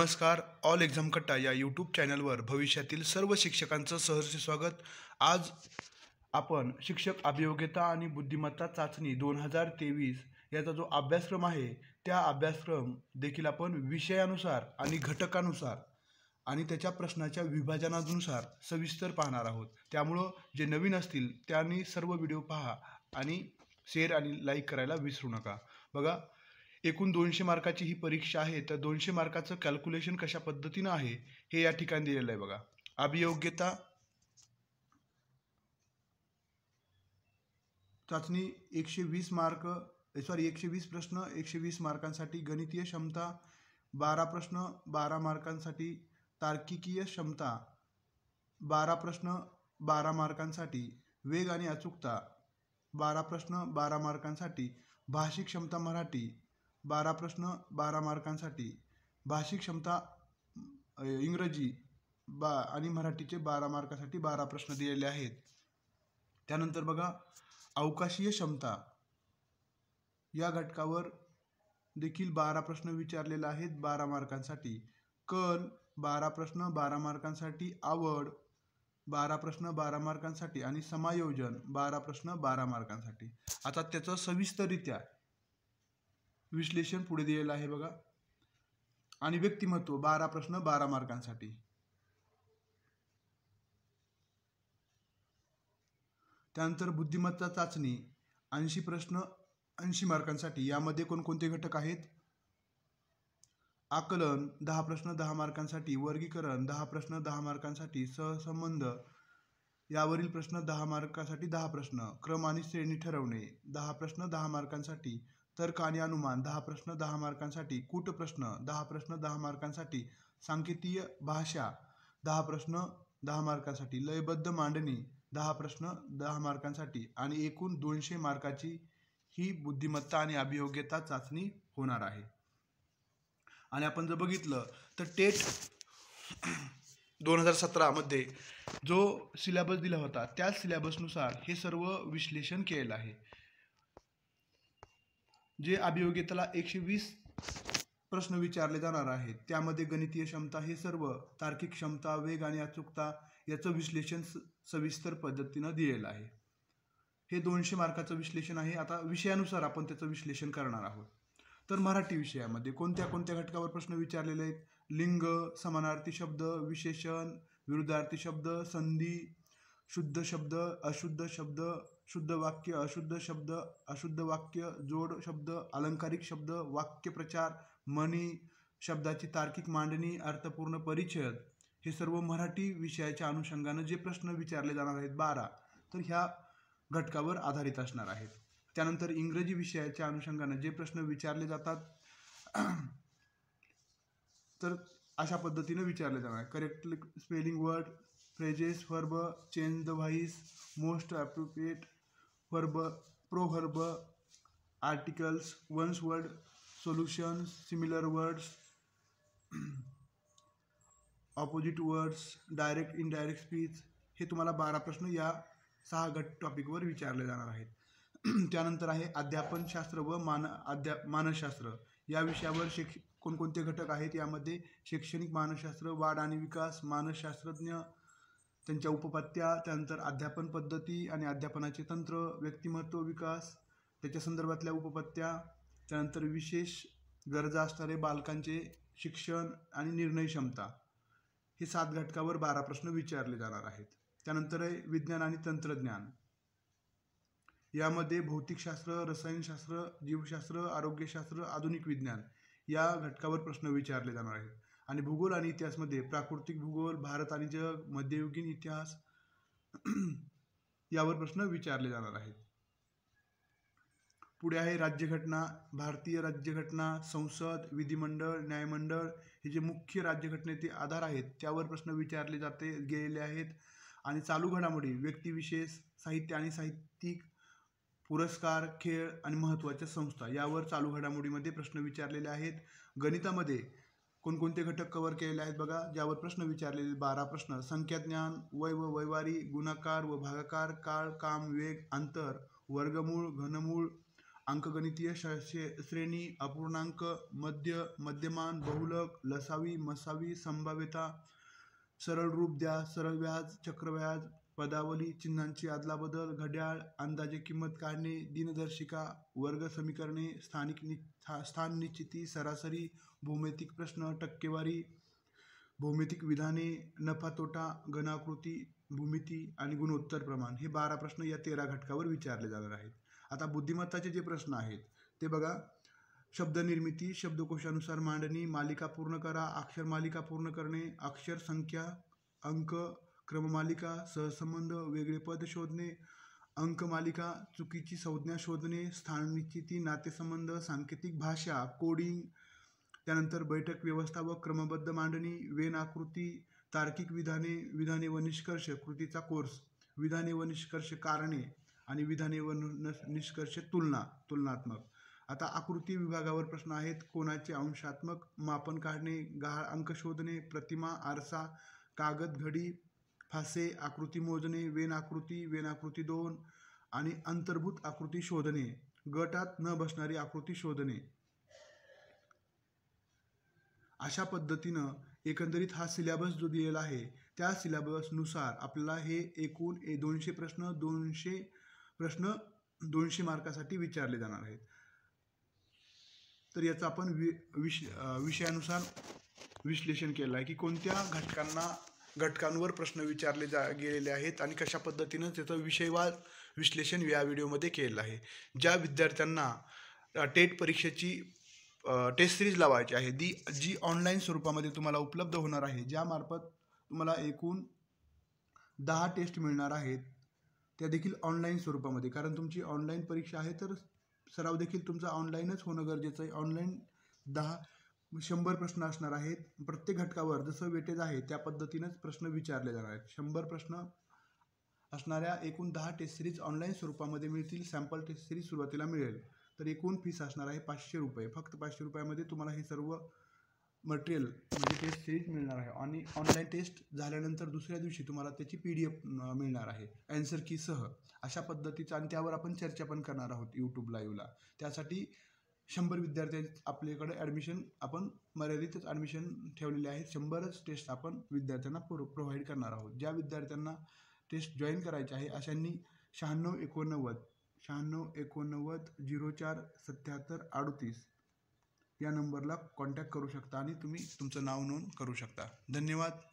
नमस्कार all exam कट्टा या यूट्यूब चॅनलवर भविष्यातील सर्व शिक्षकांचं सहर्ष स्वागत आज आपण शिक्षक अभियोग्यता आणि बुद्धिमत्ता चाचणी दोन हजार तेवीस याचा जो अभ्यासक्रम आहे त्या अभ्यासक्रम देखील आपण विषयानुसार आणि घटकानुसार आणि त्याच्या प्रश्नाच्या विभाजनानुसार सविस्तर पाहणार आहोत त्यामुळं जे नवीन असतील त्यांनी सर्व व्हिडिओ पहा आणि शेअर आणि लाईक करायला विसरू नका बघा एकूण दोनशे मार्काची ही परीक्षा आहे तर दोनशे मार्काचं कॅल्क्युलेशन कशा पद्धतीनं आहे हे या ठिकाणी दिलेलं आहे बघा अभियोग्यता चाचणी एकशे वीस मार्क सॉरी एकशे वीस प्रश्न एकशे वीस मार्कांसाठी गणितीय क्षमता बारा प्रश्न बारा मार्कांसाठी तार्किकीय क्षमता बारा प्रश्न बारा मार्कांसाठी वेग आणि अचूकता बारा प्रश्न बारा मार्कांसाठी भाषिक क्षमता मराठी बारा प्रश्न बारा मार्कांसाठी भाषिक क्षमता इंग्रजी बा आणि मराठीचे बारा मार्कासाठी बारा प्रश्न दिलेले आहेत त्यानंतर बघा अवकाशीय क्षमता या घटकावर देखील बारा प्रश्न विचारलेले आहेत बारा मार्कांसाठी कल बारा प्रश्न बारा मार्कांसाठी आवड बारा प्रश्न बारा मार्कांसाठी आणि समायोजन बारा प्रश्न बारा मार्कांसाठी आता त्याचं सविस्तररित्या विश्लेषण पुढे दिलेलं आहे बघा आणि व्यक्तिमत्व बारा प्रश्न बारा मार्कांसाठी त्यानंतर बुद्धिमत्ता चाचणी ऐंशी प्रश्न ऐंशी मार्कांसाठी यामध्ये कोणकोणते घटक आहेत आकलन दहा प्रश्न दहा मार्कांसाठी वर्गीकरण दहा प्रश्न दहा मार्कांसाठी सहसंबंध यावरील प्रश्न दहा मार्कासाठी दहा प्रश्न क्रम आणि श्रेणी ठरवणे दहा प्रश्न दहा मार्कांसाठी तर्क आणि अनुमान दहा प्रश्न दहा मार्कांसाठी कूट प्रश्न दहा प्रश्न दहा मार्कांसाठी सांकेतीय भाषा दहा प्रश्न दहा मार्कांसाठी लयबद्ध मांडणी दहा प्रश्न दहा मार्कांसाठी आणि एकूण दोनशे मार्काची ही बुद्धिमत्ता आणि अभियोग्यता चाचणी होणार आहे आणि आपण जर बघितलं तर टेट दोन हजार सतरामध्ये जो सिलेबस दिला होता त्याच सिलेबसनुसार हे सर्व विश्लेषण केलेलं आहे जे अभियोगिताला एकशे वीस प्रश्न विचारले जाणार आहेत त्यामध्ये गणितीय क्षमता हे सर्व तार्किक क्षमता वेग आणि अचूकता याचं विश्लेषण सविस्तर पद्धतीनं दिलेलं आहे हे दोनशे मार्काचं विश्लेषण आहे आता विषयानुसार आपण त्याचं विश्लेषण करणार आहोत तर मराठी विषयामध्ये कोणत्या कोणत्या घटकावर प्रश्न विचारलेले आहेत लिंग समानार्थी शब्द विशेषण विरुद्धार्थी शब्द संधी शुद्ध शब्द अशुद्ध शब्द शुद्ध वाक्य अशुद्ध शब्द अशुद्ध वाक्य जोड शब्द अलंकारिक शब्द वाक्य प्रचार म्हणी शब्दाची तार्किक मांडणी अर्थपूर्ण परिच्छेद हे सर्व मराठी विषयाच्या अनुषंगानं जे प्रश्न विचारले जाणार आहेत बारा तर ह्या घटकावर आधारित असणार आहेत त्यानंतर इंग्रजी विषयाच्या अनुषंगानं जे प्रश्न विचारले जातात तर अशा पद्धतीनं विचारले जाणार correct spelling word phrases verb change the voice most appropriate pro proverb articles one's word solutions similar words opposite words direct indirect speech हे तुम्हाला बारा प्रश्न या सहा गट टॉपिकवर विचारले जाणार आहेत त्यानंतर आहे अध्यापनशास्त्र व मान अध्या मानसशास्त्र या विषयावर शिक्ष कोणकोणते घटक आहेत यामध्ये शैक्षणिक मानसशास्त्र वाढ आणि विकास मानसशास्त्रज्ञ त्यांच्या उपपत्या त्यानंतर अध्यापन पद्धती आणि अध्यापनाचे तंत्र व्यक्तिमत्व विकास त्याच्या संदर्भातल्या उपपत्या त्यानंतर विशेष गरजा असणारे बालकांचे शिक्षण आणि निर्णय क्षमता हे सात घटकावर बारा प्रश्न विचारले जाणार आहेत त्यानंतर आहे विज्ञान आणि तंत्रज्ञान यामध्ये भौतिकशास्त्र रसायनशास्त्र जीवशास्त्र आरोग्यशास्त्र आधुनिक विज्ञान या घटकावर प्रश्न विचारले जाणार आहेत आणि भूगोल आणि इतिहासमध्ये प्राकृतिक भूगोल भारत आणि जग मध्ययुगीन इतिहास यावर प्रश्न विचारले जाणार आहेत पुढे आहे राज्यघटना भारतीय राज्यघटना संसद विधिमंडळ न्यायमंडळ हे जे मुख्य राज्यघटनेचे आधार आहेत त्यावर प्रश्न विचारले जाते गेलेले आहेत आणि चालू घडामोडी व्यक्तिविशेष साहित्य आणि साहित्यिक पुरस्कार खेळ आणि महत्त्वाच्या संस्था यावर चालू घडामोडीमध्ये प्रश्न विचारलेले आहेत गणितामध्ये कोणकोणते घटक कव्हर केलेले आहेत बघा ज्यावर प्रश्न विचारलेले बारा प्रश्न संख्याज्ञान वय व वैवारी गुणाकार व भागाकार काळ काम वेग अंतर वर्गमूळ घनमूळ अंकगणितीय श्रेणी अपूर्णांक मध्य मध्यमान बहुलक लसावी मसावी संभाव्यता सरळ रूप द्या सरळ व्याज चक्रव्याज पदावली चिन्हांची अदलाबदल घड्याळ अंदाजे किंमत काढणे दिनदर्शिका वर्ग समीकरणे स्थानिक नि स्थान निश्चिती सरासरी भौमितिक प्रश्न टक्केवारी भौमितिक विधाने नफा तोटा घनाकृती भूमिती आणि गुणोत्तर प्रमाण हे बारा प्रश्न या तेरा घटकावर विचारले जाणार आहेत आता बुद्धिमत्ताचे जे प्रश्न आहेत ते बघा शब्दनिर्मिती शब्दकोशानुसार मांडणी मालिका पूर्ण करा अक्षर मालिका पूर्ण करणे अक्षर संख्या अंक क्रममालिका सहसंबंध वेगळे पद शोधणे अंकमालिका चुकीची संज्ञा शोधणे स्थाननिश्चिती नातेसंबंध सांकेतिक भाषा कोडिंग त्यानंतर बैठक व्यवस्था व क्रमबद्ध मांडणी वेन आकृती तार्किक विधाने विधाने व निष्कर्ष कृतीचा कोर्स विधाने व निष्कर्ष कारणे आणि विधाने व निष्कर्ष तुलना तुलनात्मक आता आकृती विभागावर प्रश्न आहेत कोणाचे अंशात्मक मापन काढणे गाळ अंक शोधणे प्रतिमा आरसा कागद घडी फासे आकृती मोजणे वेन आकृती वेन आकृती दोन आणि अंतर्भूत आकृती शोधणे गटात न बसणारी आकृती शोधणे अशा पद्धतीनं एकंदरीत हा सिलेबस जो दिलेला आहे त्या सिलेबसनुसार आपल्याला हे एकूण ए दोनशे प्रश्न दोनशे प्रश्न दोनशे मार्कासाठी विचारले जाणार आहेत तर याचा आपण वि विषयानुसार विश्लेषण केलं आहे की कोणत्या घटकांना घटकांवर प्रश्न विचारले जा गेलेले आहेत आणि कशा पद्धतीनं त्याचं विषयवाद विश्लेषण या व्हिडिओमध्ये केलेलं आहे ज्या विद्यार्थ्यांना टेट परीक्षेची टेस्ट सिरीज लावायची आहे दी जी ऑनलाईन स्वरूपामध्ये तुम्हाला उपलब्ध होणार आहे ज्यामार्फत तुम्हाला एकूण दहा टेस्ट मिळणार आहेत त्या देखील ऑनलाईन स्वरूपामध्ये कारण तुमची ऑनलाईन परीक्षा आहे तर सराव देखील तुमचा ऑनलाईनच होणं गरजेचं आहे ऑनलाईन दहा शंभर प्रश्न असणार आहेत प्रत्येक घटकावर जसं वेटेज आहे त्या पद्धतीनेच प्रश्न विचारले जाणार आहेत शंभर प्रश्न असणाऱ्या एकूण दहा टेस्ट सिरीज ऑनलाईन स्वरूपामध्ये मिळतील सॅम्पल टेस्ट सिरीज सुरुवातीला मिळेल तर एकूण फीस असणार आहे पाचशे रुपये फक्त पाचशे रुपयामध्ये तुम्हाला हे सर्व मटेरियल म्हणजे टेस्ट सिरीज मिळणार आहे आणि ऑनलाईन टेस्ट झाल्यानंतर दुसऱ्या दिवशी तुम्हाला त्याची पी डी एफ मिळणार आहे अँसर सह अशा पद्धतीचा आणि त्यावर आपण चर्चा पण करणार आहोत यूट्यूब लाईव्हला त्यासाठी शंभर विद्यार्थी आपल्याकडे ॲडमिशन आपण मर्यादितच ॲडमिशन ठेवलेले आहे शंभरच टेस्ट आपण विद्यार्थ्यांना प्रो प्रोव्हाइड करणार आहोत ज्या विद्यार्थ्यांना टेस्ट जॉईन करायचे आहे अशांनी शहाण्णव एकोणनव्वद शहाण्णव एकोणनव्वद झिरो चार सत्याहत्तर अडतीस या नंबरला कॉन्टॅक्ट करू शकता आणि तुम्ही तुमचं नाव नोंद करू शकता धन्यवाद